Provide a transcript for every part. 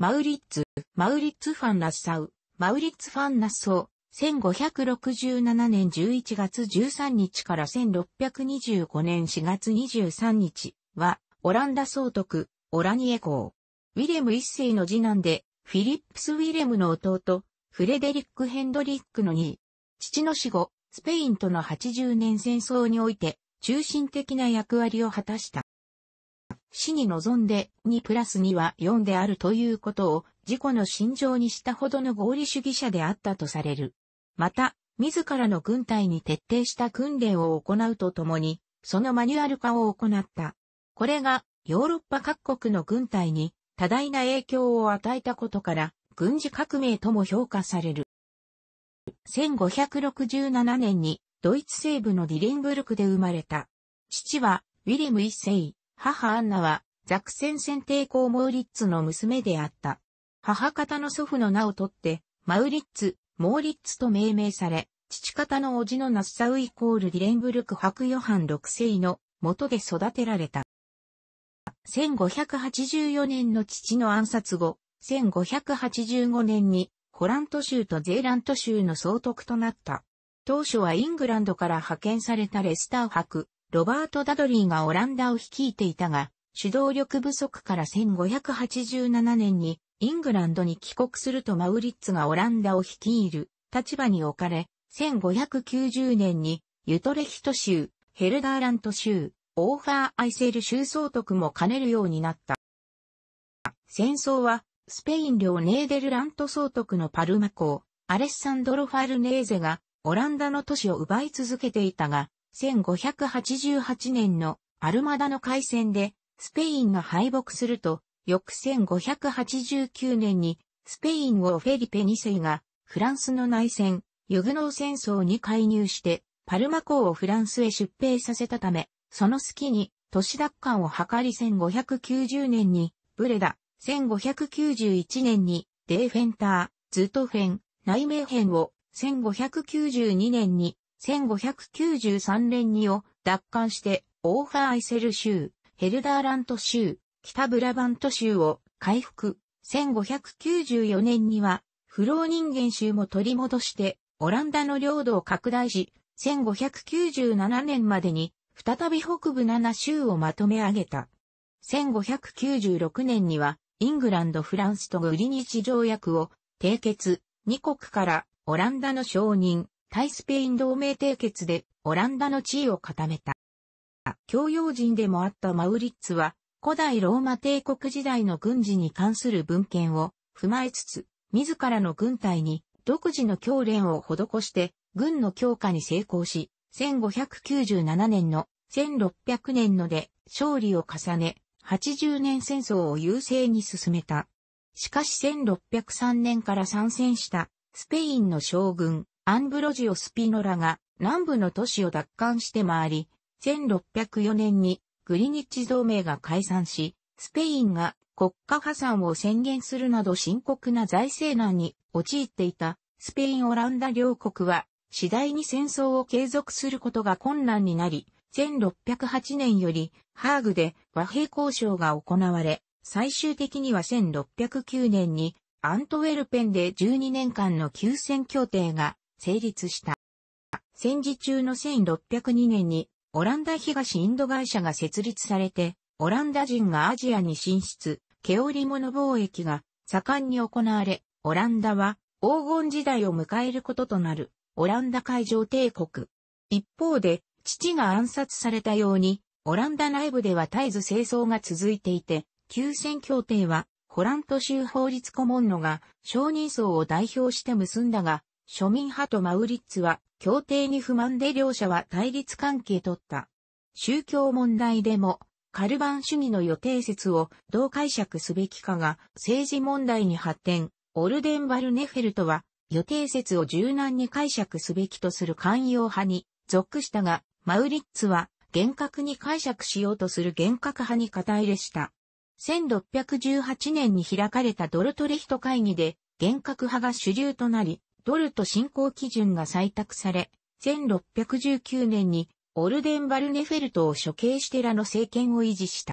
マウリッツ、マウリッツファンラッサウ、マウリッツファンナッソー、1567年11月13日から1625年4月23日は、オランダ総督、オラニエ公。ウィレム一世の次男で、フィリップス・ウィレムの弟、フレデリック・ヘンドリックの2位。父の死後、スペインとの80年戦争において、中心的な役割を果たした。死に臨んで2プラス2は4であるということを自己の心情にしたほどの合理主義者であったとされる。また、自らの軍隊に徹底した訓練を行うとともに、そのマニュアル化を行った。これがヨーロッパ各国の軍隊に多大な影響を与えたことから、軍事革命とも評価される。1567年にドイツ西部のディレンブルクで生まれた。父はウィリム一世。母アンナは、ザクセン選帝公モーリッツの娘であった。母方の祖父の名を取って、マウリッツ、モーリッツと命名され、父方の叔父のナッサウイコールディレンブルク博ヨハン6世の元で育てられた。1584年の父の暗殺後、1585年にホラント州とゼーラント州の総督となった。当初はイングランドから派遣されたレスター博、ロバート・ダドリーがオランダを率いていたが、主導力不足から1587年にイングランドに帰国するとマウリッツがオランダを率いる立場に置かれ、1590年にユトレヒト州、ヘルダーラント州、オーファー・アイセル州総督も兼ねるようになった。戦争はスペイン領ネーデルラント総督のパルマ公、アレッサンドロ・ファルネーゼがオランダの都市を奪い続けていたが、1588年のアルマダの海戦でスペインが敗北すると、翌1589年にスペイン王フェリペ2世がフランスの内戦、ユグノー戦争に介入してパルマ港をフランスへ出兵させたため、その隙に都市奪還を図り1590年にブレダ、1591年にデーフェンター、ズートフェン、内名編を1592年に1593年にを奪還してオーファーアイセル州、ヘルダーラント州、北ブラバント州を回復。1594年にはフロー人間州も取り戻してオランダの領土を拡大し、1597年までに再び北部7州をまとめ上げた。1596年には、イングランド・フランスとグリニチ条約を締結、2国からオランダの承認、対スペイン同盟締結でオランダの地位を固めた。教養人でもあったマウリッツは、古代ローマ帝国時代の軍事に関する文献を踏まえつつ、自らの軍隊に独自の教練を施して、軍の強化に成功し、1597年の1600年ので勝利を重ね、80年戦争を優勢に進めた。しかし1603年から参戦したスペインの将軍、アンブロジオ・スピノラが南部の都市を奪還して回り、1604年にグリニッチ同盟が解散し、スペインが国家破産を宣言するなど深刻な財政難に陥っていたスペイン・オランダ両国は次第に戦争を継続することが困難になり、1608年よりハーグで和平交渉が行われ、最終的には1609年にアントウェルペンで12年間の休戦協定が成立した。戦時中の1602年にオランダ東インド会社が設立されて、オランダ人がアジアに進出、毛織物貿易が盛んに行われ、オランダは黄金時代を迎えることとなるオランダ海上帝国。一方で、父が暗殺されたように、オランダ内部では絶えず清掃が続いていて、休戦協定は、ホラント州法律顧問のが、承人層を代表して結んだが、庶民派とマウリッツは協定に不満で両者は対立関係取った。宗教問題でも、カルバン主義の予定説をどう解釈すべきかが政治問題に発展、オルデンバルネフェルトは予定説を柔軟に解釈すべきとする寛容派に属したが、マウリッツは厳格に解釈しようとする厳格派に肩入れした。1618年に開かれたドルトレヒト会議で厳格派が主流となり、ドルト進行基準が採択され、1619年にオルデンバルネフェルトを処刑してらの政権を維持した。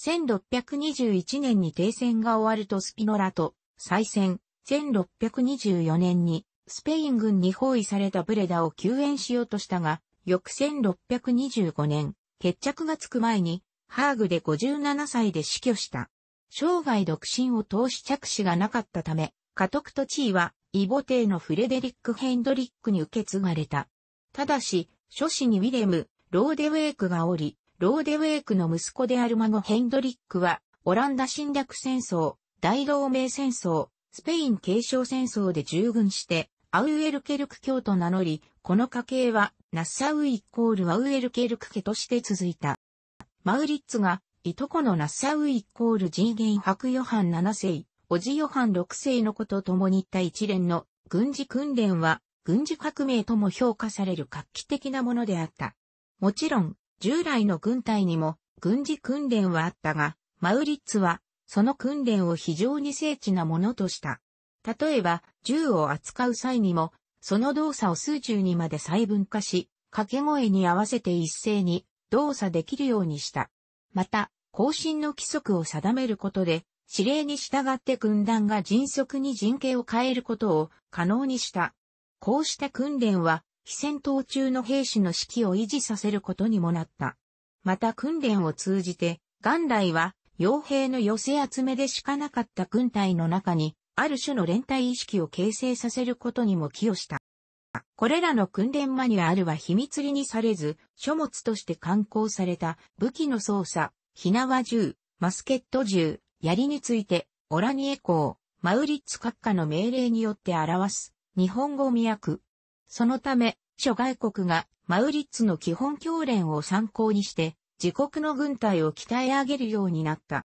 1621年に停戦が終わるとスピノラと再戦、1624年にスペイン軍に包囲されたブレダを救援しようとしたが、翌1625年、決着がつく前に、ハーグで57歳で死去した。生涯独身を通し着手がなかったため、家督と地位はイボ帝のフレデリック・ヘンドリックに受け継がれた。ただし、諸子にウィレム、ローデウェイクがおり、ローデウェイクの息子である孫ヘンドリックは、オランダ侵略戦争、大同盟戦争、スペイン継承戦争で従軍して、アウエルケルク教と名乗り、この家系は、ナッサウイコールアウエルケルク家として続いた。マウリッツが、いとこのナッサウイコール人間白ヨハン7世、オジ・ヨハン6世の子と共に行った一連の軍事訓練は、軍事革命とも評価される画期的なものであった。もちろん、従来の軍隊にも軍事訓練はあったが、マウリッツは、その訓練を非常に精緻なものとした。例えば、銃を扱う際にも、その動作を数十にまで細分化し、掛け声に合わせて一斉に動作できるようにした。また、更進の規則を定めることで、指令に従って軍団が迅速に陣形を変えることを可能にした。こうした訓練は、非戦闘中の兵士の士気を維持させることにもなった。また訓練を通じて、元来は、傭兵の寄せ集めでしかなかった軍隊の中に、ある種の連帯意識を形成させることにも寄与した。これらの訓練マニュアルは秘密裏にされず、書物として刊行された武器の操作、火縄銃、マスケット銃、槍について、オラニエー、マウリッツ閣下の命令によって表す、日本語未訳。そのため、諸外国がマウリッツの基本教練を参考にして、自国の軍隊を鍛え上げるようになった。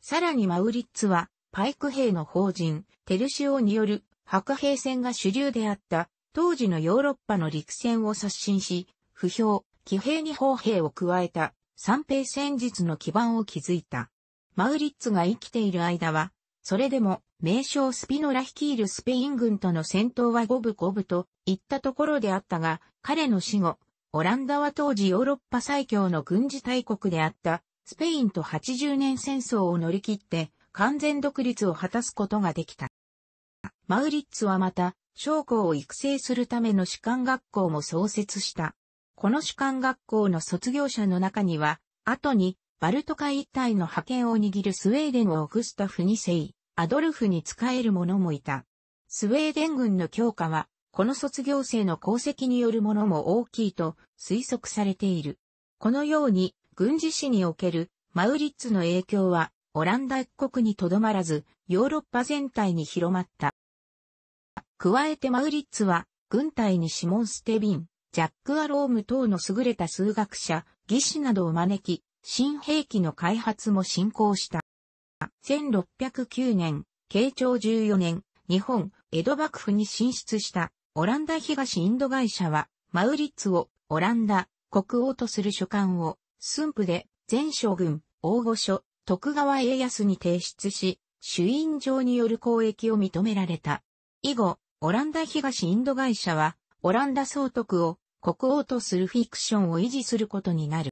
さらにマウリッツは、パイク兵の法人、テルシオによる、白兵戦が主流であった、当時のヨーロッパの陸戦を刷新し、不評、騎兵に砲兵を加えた、三兵戦術の基盤を築いた。マウリッツが生きている間は、それでも、名称スピノラ率いるスペイン軍との戦闘は五分五分といったところであったが、彼の死後、オランダは当時ヨーロッパ最強の軍事大国であった、スペインと80年戦争を乗り切って、完全独立を果たすことができた。マウリッツはまた、将校を育成するための士官学校も創設した。この士官学校の卒業者の中には、後にバルト海一帯の覇権を握るスウェーデンをオグスタフ2世、アドルフに仕える者もいた。スウェーデン軍の強化は、この卒業生の功績によるものも大きいと推測されている。このように、軍事史におけるマウリッツの影響は、オランダ一国にとどまらず、ヨーロッパ全体に広まった。加えてマウリッツは、軍隊にシモン・ステビン、ジャック・アローム等の優れた数学者、技師などを招き、新兵器の開発も進行した。1609年、慶長14年、日本、江戸幕府に進出したオランダ東インド会社は、マウリッツをオランダ国王とする書簡を駿府で全将軍、大御所、徳川家康に提出し、主因状による交易を認められた。以後、オランダ東インド会社は、オランダ総督を国王とするフィクションを維持することになる。